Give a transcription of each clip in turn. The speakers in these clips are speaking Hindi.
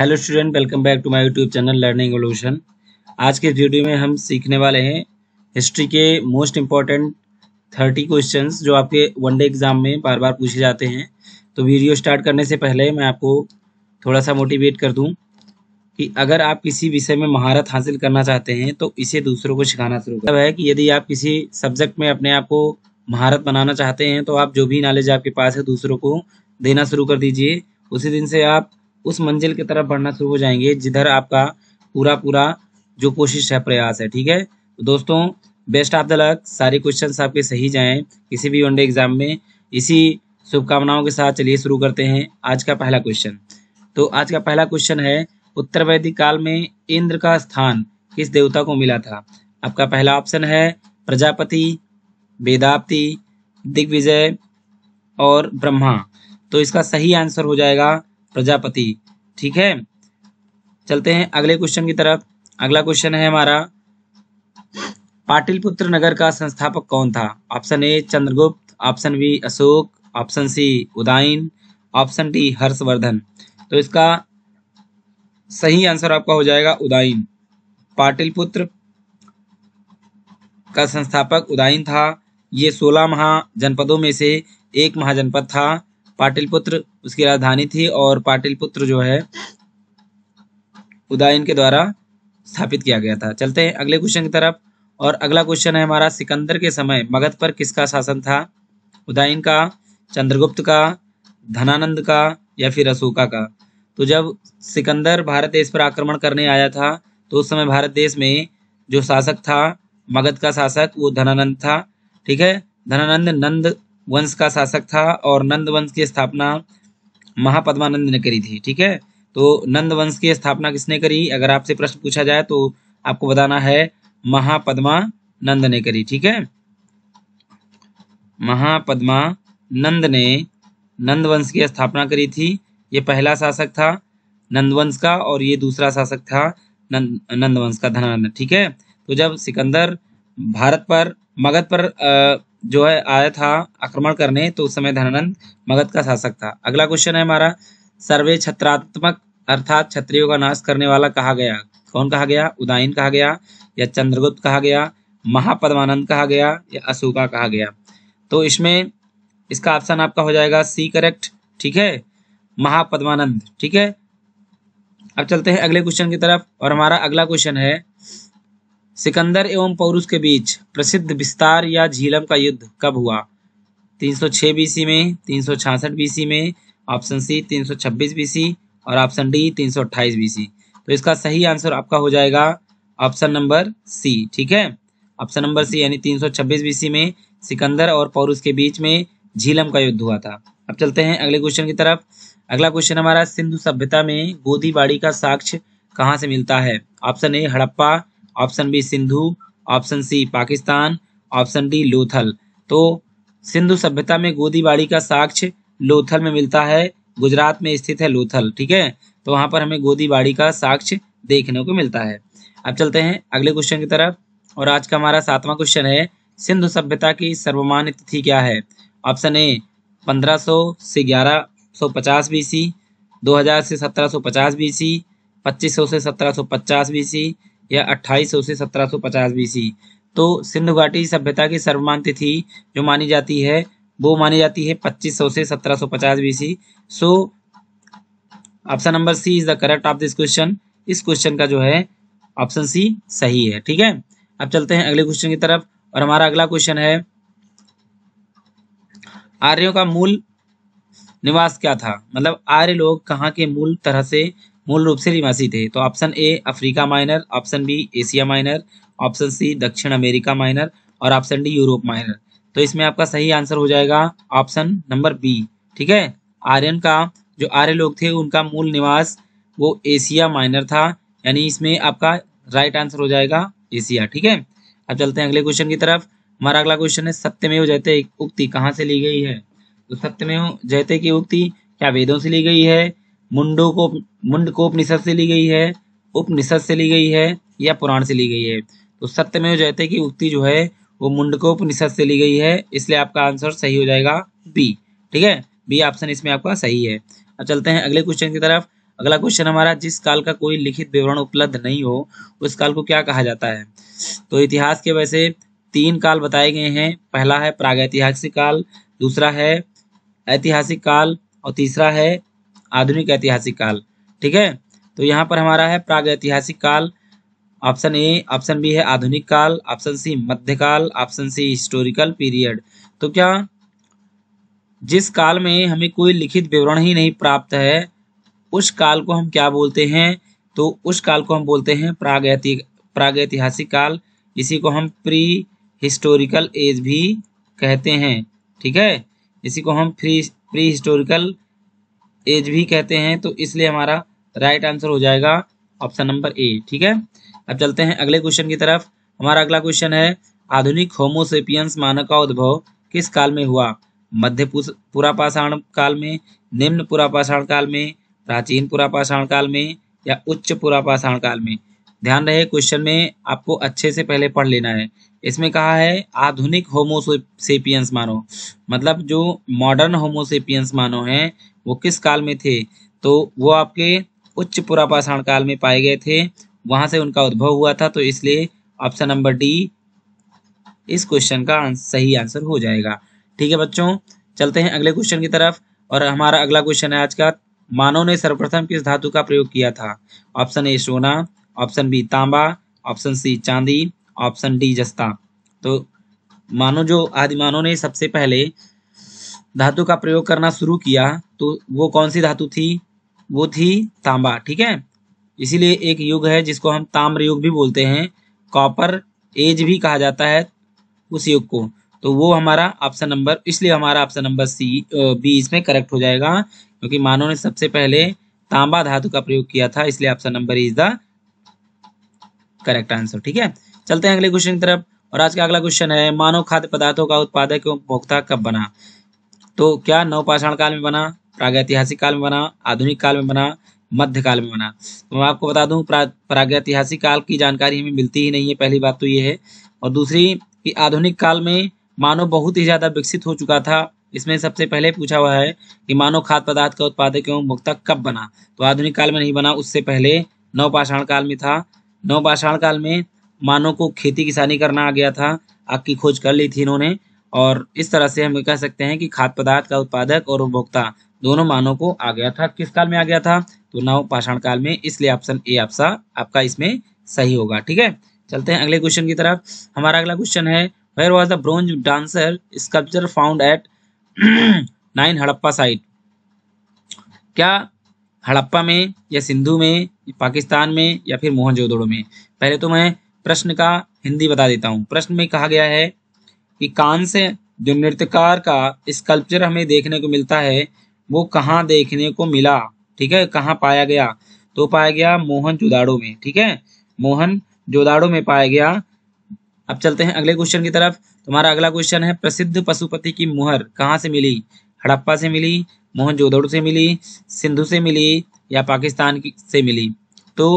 hello student welcome back to my YouTube channel learning evolution आज के वीडियो में हम सीखने वाले हैं हिस्ट्री के मोस्ट इम्पॉर्टेंट थर्टी क्वेश्चंस जो आपके वन डे एग्जाम में बार बार पूछे जाते हैं तो वीडियो स्टार्ट करने से पहले मैं आपको थोड़ा सा मोटिवेट कर दूँ कि अगर आप किसी विषय में महारत हासिल करना चाहते हैं तो इसे दूसरों को सिखाना शुरू करता है कि यदि आप किसी सब्जेक्ट में अपने आप को महारत बनाना चाहते हैं तो आप जो भी नॉलेज आपके पास है दूसरों को देना शुरू कर दीजिए उसी दिन से आप उस मंजिल की तरफ बढ़ना शुरू हो जाएंगे जिधर आपका पूरा पूरा जो कोशिश है प्रयास है ठीक है तो दोस्तों बेस्ट ऑफ द लक सारे क्वेश्चन आपके सही जाएं किसी भी वनडे एग्जाम में इसी शुभकामनाओं के साथ चलिए शुरू करते हैं आज का पहला क्वेश्चन तो आज का पहला क्वेश्चन है उत्तर वैदिक काल में इंद्र का स्थान किस देवता को मिला था आपका पहला ऑप्शन है प्रजापति वेदाप्ति दिग्विजय और ब्रह्मा तो इसका सही आंसर हो जाएगा प्रजापति ठीक है चलते हैं अगले क्वेश्चन की तरफ अगला क्वेश्चन है हमारा पाटिलपुत्र नगर का संस्थापक कौन था option A Chandragupta option B Ashoka option C Udayin option D Harshavardhana तो इसका सही आंसर आपका हो जाएगा उदाइन पाटिलपुत्र का संस्थापक उदाइन था ये सोलह महाजनपदों में से एक महाजनपद था पाटिलपुत्र उसकी राजधानी थी और पाटिलपुत्र जो है उदयन के द्वारा स्थापित किया गया था चलते हैं अगले क्वेश्चन की तरफ और अगला क्वेश्चन है हमारा सिकंदर के समय मगध पर किसका शासन था उदयन का चंद्रगुप्त का धनानंद का या फिर अशोका का तो जब सिकंदर भारत देश पर आक्रमण करने आया था तो उस समय भारत देश में जो शासक था मगध का शासक वो धनानंद था ठीक है धनानंद नंद वंश का शासक था और नंद वंश की स्थापना महापद्मानंद ने करी थी ठीक है तो नंद वंश की स्थापना किसने करी अगर आपसे प्रश्न पूछा जाए तो आपको बताना है महापद्मा नंद ने करी ठीक है महापद्मा नंद ने नंद वंश की स्थापना करी थी ये पहला शासक था नंदवंश का और ये दूसरा शासक था नंद नंदवंश का धनानंद ठीक है तो जब सिकंदर भारत पर मगध पर जो है आया था आक्रमण करने तो उस समय धनानंद मगध का शासक था अगला क्वेश्चन है हमारा सर्वे छत्रात्मक अर्थात क्षत्रियो का नाश करने वाला कहा गया कौन कहा गया उदायन कहा गया या चंद्रगुप्त कहा गया महापद्मानंद कहा गया या अशोका कहा गया तो इसमें इसका ऑप्शन आपका हो जाएगा सी करेक्ट ठीक है महापद्मानंद ठीक है अब चलते हैं अगले क्वेश्चन की तरफ और हमारा अगला क्वेश्चन है सिकंदर एवं पौरुष के बीच प्रसिद्ध विस्तार या झीलम का युद्ध कब हुआ 306 बीसी में 366 बीसी में ऑप्शन सी 326 बीसी और ऑप्शन डी 328 बीसी तो इसका सही आंसर आपका हो जाएगा ऑप्शन नंबर सी ठीक है ऑप्शन नंबर सी यानी 326 बीसी में सिकंदर और पौरुष के बीच में झीलम का युद्ध हुआ था अब चलते हैं अगले क्वेश्चन की तरफ अगला क्वेश्चन हमारा सिंधु सभ्यता में गोदी का साक्ष्य कहाँ से मिलता है option A Harappa option B Sindhu option C Pakistan option D Lothal तो सिंधु सभ्यता में गोदीबाड़ी का साक्ष्य लोथल में मिलता है गुजरात में स्थित है लोथल ठीक है तो वहां पर हमें गोदीबाड़ी का साक्ष्य देखने को मिलता है अब चलते हैं अगले क्वेश्चन की तरफ और आज का हमारा सातवां क्वेश्चन है सिंधु सभ्यता की सर्वमान्य तिथि क्या है ऑप्शन ए 1500 से 1150 बीसी 2000 से 1750 बीसी 2500 से 1750 बीसी या अट्ठाईस सौ से सत्रह पचास बीसी तो सिंधु घाटी सभ्यता की सर्वमान तिथि जो मानी जाती है वो मानी जाती है 2500 से 1750 B C so option number C is the correct of this question इस क्वेश्चन का जो है ऑप्शन सी सही है ठीक है अब चलते हैं अगले क्वेश्चन की तरफ और हमारा अगला क्वेश्चन है आर्यों का मूल निवास क्या था मतलब आर्य लोग कहाँ के मूल तरह से मूल रूप से निवासी थे तो option A Africa minor option B Asia minor option C दक्षिण अमेरिका माइनर और ऑप्शन डी यूरोप माइनर तो इसमें आपका सही आंसर हो जाएगा ऑप्शन नंबर बी ठीक है आर्यन का जो आर्य लोग थे उनका मूल निवास वो एशिया माइनर था यानी इसमें आपका राइट आंसर हो जाएगा एशिया ठीक है अब चलते हैं अगले क्वेश्चन की तरफ हमारा अगला क्वेश्चन है सत्यमेव जयते उक्ति कहाँ से ली गई है तो सत्यमेव जयते की उक्ति क्या वेदों से ली गई है मुंडो को मुंड को उपनिषद से ली गई है उपनिषद से ली गई है या पुराण से ली गई है तो सत्य में जयते की उक्ति जो है वो मुंडकोपनिषद से ली गई है इसलिए आपका आंसर सही हो जाएगा बी ठीक है बी ऑप्शन इसमें आपका सही है अब चलते हैं अगले क्वेश्चन की तरफ अगला क्वेश्चन हमारा जिस काल का कोई लिखित विवरण उपलब्ध नहीं हो उस काल को क्या कहा जाता है तो इतिहास के वैसे तीन काल बताए गए हैं पहला है प्रागैतिहासिक काल दूसरा है ऐतिहासिक काल और तीसरा है आधुनिक ऐतिहासिक काल ठीक है तो यहाँ पर हमारा है प्राग ऐतिहासिक काल ऑप्शन ए ऑप्शन बी है आधुनिक काल ऑप्शन सी मध्यकाल ऑप्शन सी हिस्टोरिकल पीरियड तो क्या जिस काल में हमें कोई लिखित विवरण ही नहीं प्राप्त है उस काल को हम क्या बोलते हैं तो उस काल को हम बोलते हैं प्रागैति प्रागैतिहासिक काल इसी को हम प्री हिस्टोरिकल एज भी कहते हैं ठीक है इसी को हम फ्री प्री हिस्टोरिकल एज भी कहते हैं तो इसलिए हमारा राइट आंसर हो जाएगा ऑप्शन नंबर ए ठीक है अब चलते हैं अगले क्वेश्चन की तरफ हमारा अगला क्वेश्चन है आधुनिक होमोसेपियंस मानव का उद्भव किस काल में हुआ मध्य पुरापाषाण काल में निम्न पुरापाषाण काल में प्राचीन पुरापाषाण काल में या उच्च पुरापाषाण काल में ध्यान रहे क्वेश्चन में आपको अच्छे से पहले पढ़ लेना है इसमें कहा है आधुनिक होमोसेपियंस मानो मतलब जो मॉडर्न होमोसेपियंस मानो हैं वो किस काल में थे तो वो आपके उच्च पुरापाषाण काल में पाए गए थे वहां से उनका उद्भव हुआ था तो इसलिए ऑप्शन नंबर डी इस क्वेश्चन का सही आंसर हो जाएगा ठीक है बच्चों चलते हैं अगले क्वेश्चन की तरफ और हमारा अगला क्वेश्चन है आज का मानव ने सर्वप्रथम किस धातु का प्रयोग किया था ऑप्शन ए सोना ऑप्शन बी तांबा ऑप्शन सी चांदी ऑप्शन डी जस्ता तो मानो जो आदिमानों ने सबसे पहले धातु का प्रयोग करना शुरू किया तो वो कौन सी धातु थी वो थी तांबा ठीक है इसीलिए एक युग है जिसको हम ताम्र युग भी बोलते हैं कॉपर एज भी कहा जाता है उस युग को तो वो हमारा ऑप्शन नंबर इसलिए हमारा ऑप्शन नंबर सी बी इसमें करेक्ट हो जाएगा क्योंकि मानव ने सबसे पहले तांबा धातु का प्रयोग किया था इसलिए option number is the correct answer ठीक है चलते हैं अगले क्वेश्चन की तरफ और आज का अगला क्वेश्चन है मानव खाद्य पदार्थों का उत्पादक एवं उपभोक्ता कब बना तो क्या नवपाषाण काल में बना प्रागैतिहासिक काल में बना आधुनिक काल में बना मध्य काल में बना तो मैं आपको बता दूं प्रागैतिहासिक काल की जानकारी हमें मिलती ही नहीं है पहली बात तो ये है और दूसरी कि आधुनिक काल में मानव बहुत ही ज़्यादा विकसित हो चुका था इसमें सबसे पहले पूछा हुआ है कि मानव खाद्य पदार्थ का उत्पादक एवं उपभोक्ता कब बना तो आधुनिक काल में नहीं बना उससे पहले नवपाषाण काल में था नवपाषाण काल में मानव को खेती किसानी करना आ गया था आग की खोज कर ली थी इन्होंने और इस तरह से हम कह सकते हैं कि खाद्य पदार्थ का उत्पादक और उपभोक्ता दोनों मानव को आ गया था किस काल में आ गया था तो नव पाषाण काल में इसलिए ऑप्शन ए आपसा आपका इसमें सही होगा ठीक है चलते हैं अगले क्वेश्चन की तरफ हमारा अगला क्वेश्चन है where was the bronze dancer sculpture found at nine Harappa site क्या हड़प्पा में या सिंधु में पाकिस्तान में या फिर मोहनजोदड़ो में पहले तो मैं प्रश्न का हिंदी बता देता हूँ प्रश्न में कहा गया है कि कान से जो नृत्यकार का स्कल्पचर हमें देखने को मिलता है वो कहाँ देखने को मिला ठीक है कहाँ पाया गया तो पाया गया मोहन जोदाड़ो में ठीक है मोहन जोदाड़ो में पाया गया अब चलते हैं अगले क्वेश्चन की तरफ तुम्हारा अगला क्वेश्चन है प्रसिद्ध पशुपति की मुहर कहाँ से मिली हड़प्पा से मिली मोहन जोदड़ो से मिली सिंधु से मिली या पाकिस्तान की से मिली तो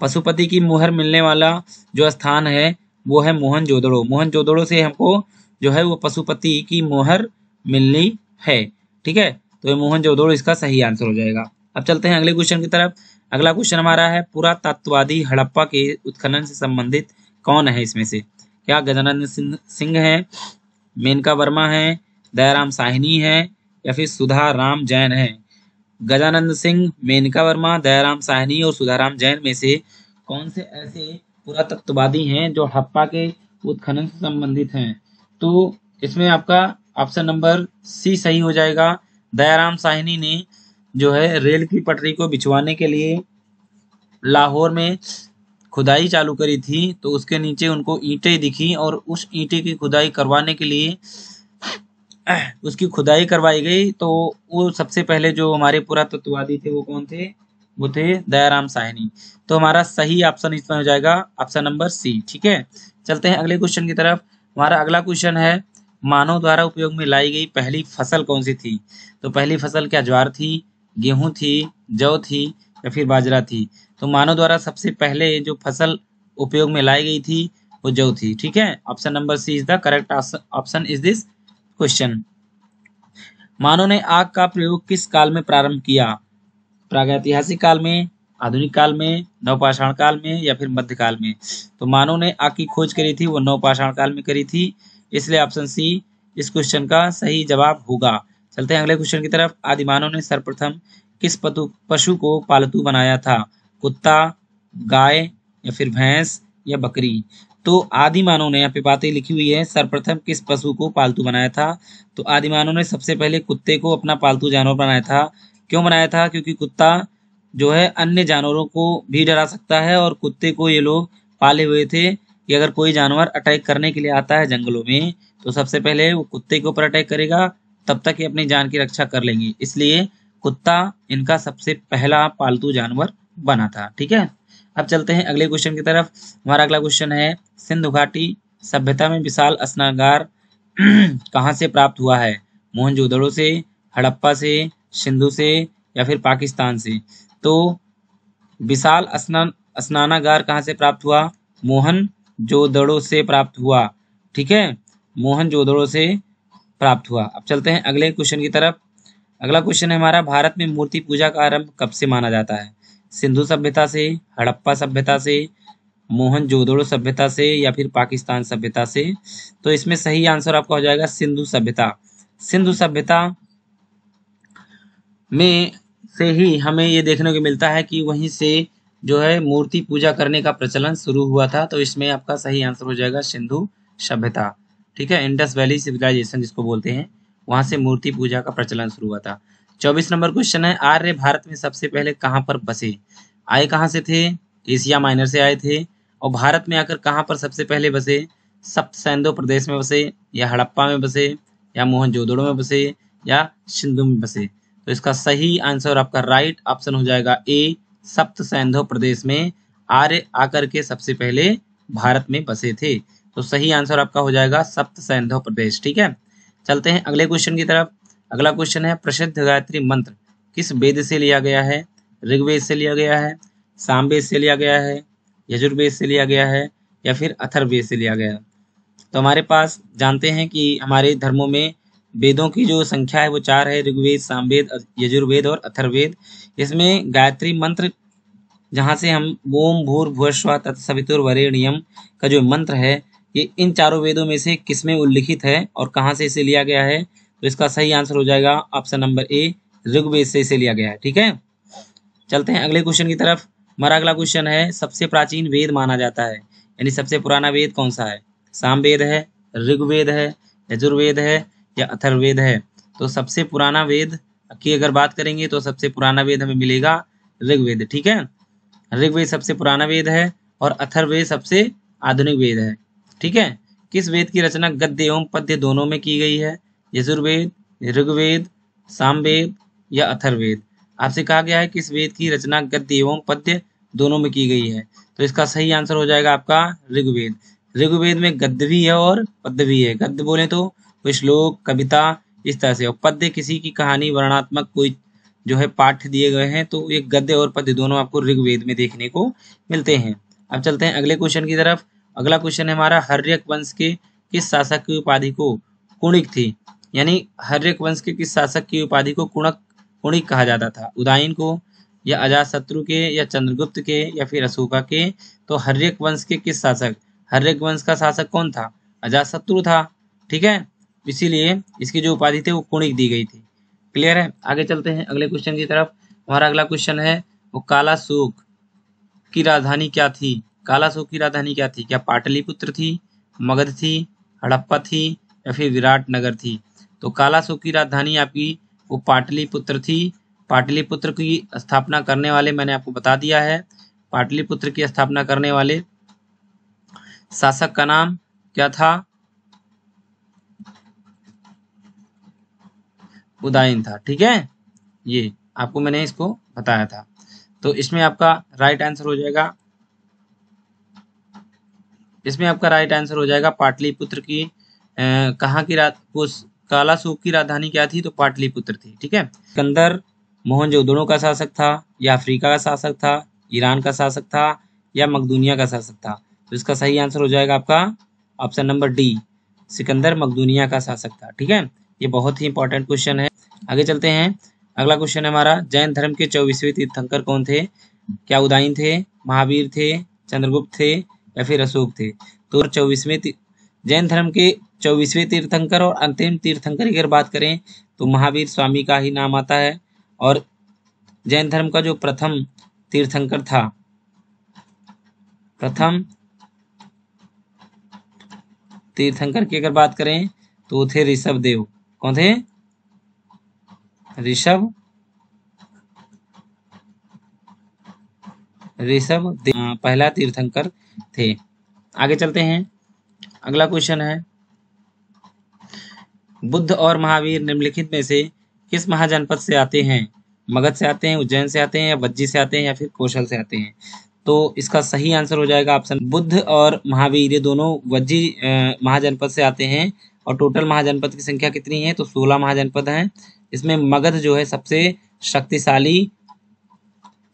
पशुपति की मुहर मिलने वाला जो स्थान है वो है मोहन जोदड़ो मोहन जोदड़ो से हमको जो है वो पशुपति की मोहर मिलनी है ठीक है तो ये मोहन जोदड़ो इसका सही आंसर हो जाएगा अब चलते हैं अगले क्वेश्चन की तरफ अगला क्वेश्चन हमारा है पुरातत्ववादी हड़प्पा के उत्खनन से संबंधित कौन है इसमें से क्या गजानंद सिंह है मेनका वर्मा है दयाराम साहिनी है या फिर सुधा राम जैन है गजानंद सिंह मेनका वर्मा दयाराम साहनी और सुधाराम जैन में से कौन से ऐसे पुरातत्ववादी हैं जो हप्पा के उत्खनन से संबंधित हैं तो इसमें आपका ऑप्शन नंबर सी सही हो जाएगा दयाराम साहनी ने जो है रेल की पटरी को बिछवाने के लिए लाहौर में खुदाई चालू करी थी तो उसके नीचे उनको ईंटें दिखी और उस ईंटे की खुदाई करवाने के लिए उसकी खुदाई करवाई गई तो वो सबसे पहले जो हमारे पुरातत्ववादी थे वो कौन थे वो थे दयाराम साहनी तो हमारा सही ऑप्शन इसमें हो जाएगा ऑप्शन नंबर सी ठीक है चलते हैं अगले क्वेश्चन की तरफ हमारा अगला क्वेश्चन है मानव द्वारा उपयोग में लाई गई पहली फसल कौन सी थी तो पहली फसल क्या ज्वार थी गेहूं थी जौ थी या फिर बाजरा थी तो मानव द्वारा सबसे पहले जो फसल उपयोग में लाई गई थी वो जौ थी ठीक है option number C is the correct option is this question मानव ने आग का प्रयोग किस काल में प्रारंभ किया प्रागैतिहासिक काल में आधुनिक काल में नवपाषाण काल में या फिर मध्य काल में तो मानव ने आग की खोज करी थी वो नवपाषाण काल में करी थी इसलिए ऑप्शन सी इस क्वेश्चन का सही जवाब होगा चलते हैं अगले क्वेश्चन की तरफ आदि मानव ने सर्वप्रथम किस पशु को पालतू बनाया था कुत्ता गाय या फिर भैंस या बकरी तो आदि मानव ने यहाँ पे बातें लिखी हुई है सर्वप्रथम किस पशु को पालतू बनाया था तो आदि मानव ने सबसे पहले कुत्ते को अपना पालतू जानवर बनाया था क्यों बनाया था क्योंकि कुत्ता जो है अन्य जानवरों को भी डरा सकता है और कुत्ते को ये लोग पाले हुए थे कि अगर कोई जानवर अटैक करने के लिए आता है जंगलों में तो सबसे पहले वो कुत्ते के ऊपर अटैक करेगा तब तक ये अपनी जान की रक्षा कर लेंगे इसलिए कुत्ता इनका सबसे पहला पालतू जानवर बना था ठीक है अब चलते हैं अगले क्वेश्चन की तरफ हमारा अगला क्वेश्चन है सिंधु घाटी सभ्यता में विशाल स्नागार कहाँ से प्राप्त हुआ है मोहनजोदड़ो से हड़प्पा से सिंधु से या फिर पाकिस्तान से तो विशाल स्नान स्नानागार कहाँ से प्राप्त हुआ मोहन जोदड़ो से प्राप्त हुआ ठीक है मोहन जोदड़ो से प्राप्त हुआ अब चलते हैं अगले क्वेश्चन की तरफ अगला क्वेश्चन है हमारा भारत में मूर्ति पूजा का आरंभ कब से माना जाता है सिंधु सभ्यता से हड़प्पा सभ्यता से मोहन जोदड़ो सभ्यता से या फिर पाकिस्तान सभ्यता से तो इसमें सही आंसर आपका हो जाएगा सिंधु सभ्यता सिंधु सभ्यता में से ही हमें ये देखने को मिलता है कि वहीं से जो है मूर्ति पूजा करने का प्रचलन शुरू हुआ था तो इसमें आपका सही आंसर हो जाएगा सिंधु सभ्यता ठीक है इंडस वैली सिविलाइजेशन जिसको बोलते हैं वहां से मूर्ति पूजा का प्रचलन शुरू हुआ था चौबीस नंबर क्वेश्चन है आर्य भारत में सबसे पहले कहाँ पर बसे आए कहाँ से थे एशिया माइनर से आए थे और भारत में आकर कहाँ पर सबसे पहले बसे सप्त सैंदो प्रदेश में बसे या हड़प्पा में बसे या मोहनजोदड़ो में बसे या सिंधु में बसे तो इसका सही आंसर आपका राइट ऑप्शन हो जाएगा ए सप्त सैंधो प्रदेश में आर्य आकर के सबसे पहले भारत में बसे थे तो सही आंसर आपका हो जाएगा सप्त सैंधो प्रदेश ठीक है चलते हैं अगले क्वेश्चन की तरफ अगला क्वेश्चन है प्रसिद्ध गायत्री मंत्र किस वेद से लिया गया है ऋग्वेद से लिया गया है सामवेद से लिया गया है यजुर्वेद से लिया गया है या फिर अथर्वेद से लिया गया तो हमारे पास जानते हैं कि हमारे धर्मों में वेदों की जो संख्या है वो चार है ऋग्वेद सामवेद यजुर्वेद और अथर्वेद इसमें गायत्री मंत्र जहाँ से हम ओम भूर भूस्वा तत्सवितुर वरेणियम का जो मंत्र है ये इन चारों वेदों में से किसमें उल्लिखित है और कहाँ से इसे लिया गया है तो इसका सही आंसर हो जाएगा ऑप्शन नंबर ए ऋग्वेद से इसे लिया गया है ठीक है चलते हैं अगले क्वेश्चन की तरफ हमारा अगला क्वेश्चन है सबसे प्राचीन वेद माना जाता है यानी सबसे पुराना वेद कौन सा है सामवेद है ऋग्वेद है यजुर्वेद है या अथर्वेद है तो सबसे पुराना वेद की अगर बात करेंगे तो सबसे पुराना वेद हमें मिलेगा ऋग्वेद ठीक है ऋग्वेद सबसे पुराना वेद है और अथर्वेद सबसे आधुनिक वेद है ठीक है किस वेद की रचना गद्य एवं पद्य दोनों में की गई है यजुर्वेद ऋग्वेद सामवेद या अथर्वेद आपसे कहा गया है कि इस वेद की रचना गद्य एवं पद्य दोनों में की गई है तो इसका सही आंसर हो जाएगा आपका ऋग्वेद ऋग्वेद में गद्य भी है और पद्य भी है गद्य बोले तो कोई श्लोक कविता इस तरह से और पद्य किसी की कहानी वर्णात्मक कोई जो है पाठ दिए गए हैं तो ये गद्य और पद्य दोनों आपको ऋग्वेद में देखने को मिलते हैं अब चलते हैं अगले क्वेश्चन की तरफ अगला क्वेश्चन है हमारा हर्यक वंश के किस शासक की उपाधि को कुणिक थी यानी हर्यक वंश के किस शासक की उपाधि को कुणक कुणिक कहा जाता था उदायन को या शत्रु के या चंद्रगुप्त के या फिर अशोका के तो हर्यक वंश के किस शासक हर्यक वंश का शासक कौन था अजाशत्रु था ठीक है इसीलिए इसकी जो उपाधि थी वो कुणिक दी गई थी क्लियर है आगे चलते हैं अगले क्वेश्चन की तरफ हमारा अगला क्वेश्चन है वो काला शोक की राजधानी क्या थी काला शोक की राजधानी क्या थी क्या पाटलिपुत्र थी मगध थी हड़प्पा थी या फिर विराट नगर थी तो सुख की राजधानी आपकी वो पाटलिपुत्र थी पाटलिपुत्र की स्थापना करने वाले मैंने आपको बता दिया है पाटलिपुत्र की स्थापना करने वाले शासक का नाम क्या था उदायन था ठीक है ये आपको मैंने इसको बताया था तो इसमें आपका राइट आंसर हो जाएगा इसमें आपका राइट आंसर हो जाएगा पाटलिपुत्र की कहाँ की रात को कालासूख की राजधानी क्या थी तो पाटलिपुत्र थी ठीक है सिकंदर मोहनजोदड़ो का शासक था या अफ्रीका का शासक था ईरान का शासक था या मकदूनिया का शासक था तो इसका सही आंसर हो जाएगा आपका ऑप्शन नंबर डी सिकंदर मकदूनिया का शासक था ठीक है ये बहुत ही इंपॉर्टेंट क्वेश्चन है आगे चलते हैं अगला क्वेश्चन है हमारा जैन धर्म के चौबीसवें तीर्थंकर कौन थे क्या उदाइन थे महावीर थे चंद्रगुप्त थे या फिर अशोक थे तो चौबीसवें जैन धर्म के चौबीसवें तीर्थंकर और अंतिम तीर्थंकर की अगर बात करें तो महावीर स्वामी का ही नाम आता है और जैन धर्म का जो प्रथम तीर्थंकर था प्रथम तीर्थंकर की अगर बात करें तो वो थे ऋषभ देव कौन थे ऋषभ ऋषभ हाँ, पहला तीर्थंकर थे आगे चलते हैं अगला क्वेश्चन है बुद्ध और महावीर निम्नलिखित में से किस महाजनपद से आते हैं मगध से आते हैं उज्जैन से आते हैं या बज्जी से आते हैं या फिर कौशल से आते हैं तो इसका सही आंसर हो जाएगा ऑप्शन बुद्ध और महावीर ये दोनों वज्जी महाजनपद से आते हैं और टोटल महाजनपद की संख्या कितनी है तो सोलह महाजनपद हैं इसमें मगध जो है सबसे शक्तिशाली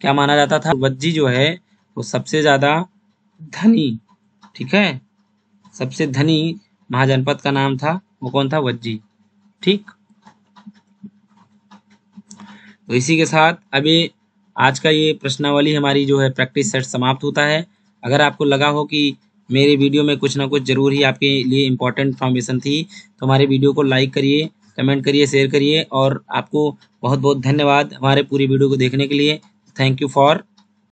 क्या माना जाता था वज्जी जो है वो सबसे ज़्यादा धनी ठीक है सबसे धनी महाजनपद का नाम था वो कौन था वज्जी ठीक तो इसी के साथ अभी आज का ये प्रश्नावली हमारी जो है प्रैक्टिस सेट समाप्त होता है अगर आपको लगा हो कि मेरे वीडियो में कुछ ना कुछ जरूर ही आपके लिए इम्पोर्टेंट इन्फॉर्मेशन थी तो हमारे वीडियो को लाइक करिए कमेंट करिए शेयर करिए और आपको बहुत बहुत धन्यवाद हमारे पूरी वीडियो को देखने के लिए थैंक यू फॉर